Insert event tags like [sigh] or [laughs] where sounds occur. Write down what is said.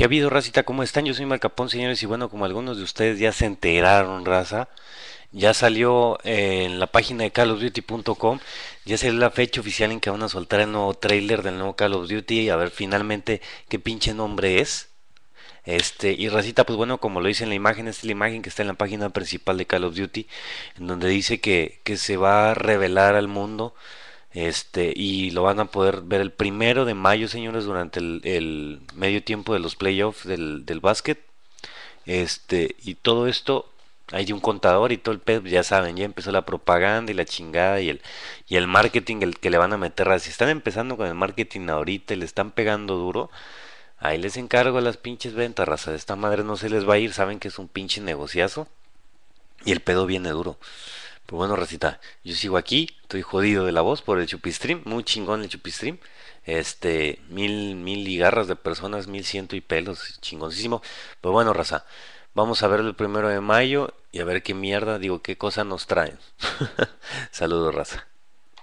¿Qué ha habido, racita? ¿Cómo están? Yo soy Marcapón señores, y bueno, como algunos de ustedes ya se enteraron, raza, ya salió eh, en la página de Call of Duty.com ya salió la fecha oficial en que van a soltar el nuevo trailer del nuevo Call of Duty, Y a ver finalmente qué pinche nombre es. Este, y Racita, pues bueno, como lo dice en la imagen, esta es la imagen que está en la página principal de Call of Duty, en donde dice que, que se va a revelar al mundo este, y lo van a poder ver el primero de mayo, señores, durante el, el medio tiempo de los playoffs del, del básquet. Este, y todo esto, hay un contador y todo el pedo, pues, ya saben, ya empezó la propaganda y la chingada y el, y el marketing el que le van a meter. Si están empezando con el marketing ahorita y le están pegando duro, ahí les encargo a las pinches ventas, raza. Esta madre no se les va a ir, saben que es un pinche negociazo. Y el pedo viene duro. Pues bueno, racita, yo sigo aquí, estoy jodido de la voz por el Chupistream, muy chingón el Chupistream. Este, mil, mil ligarras de personas, mil ciento y pelos, chingoncísimo. Pues bueno, raza, vamos a ver el primero de mayo y a ver qué mierda, digo, qué cosa nos traen. [laughs] Saludos, raza.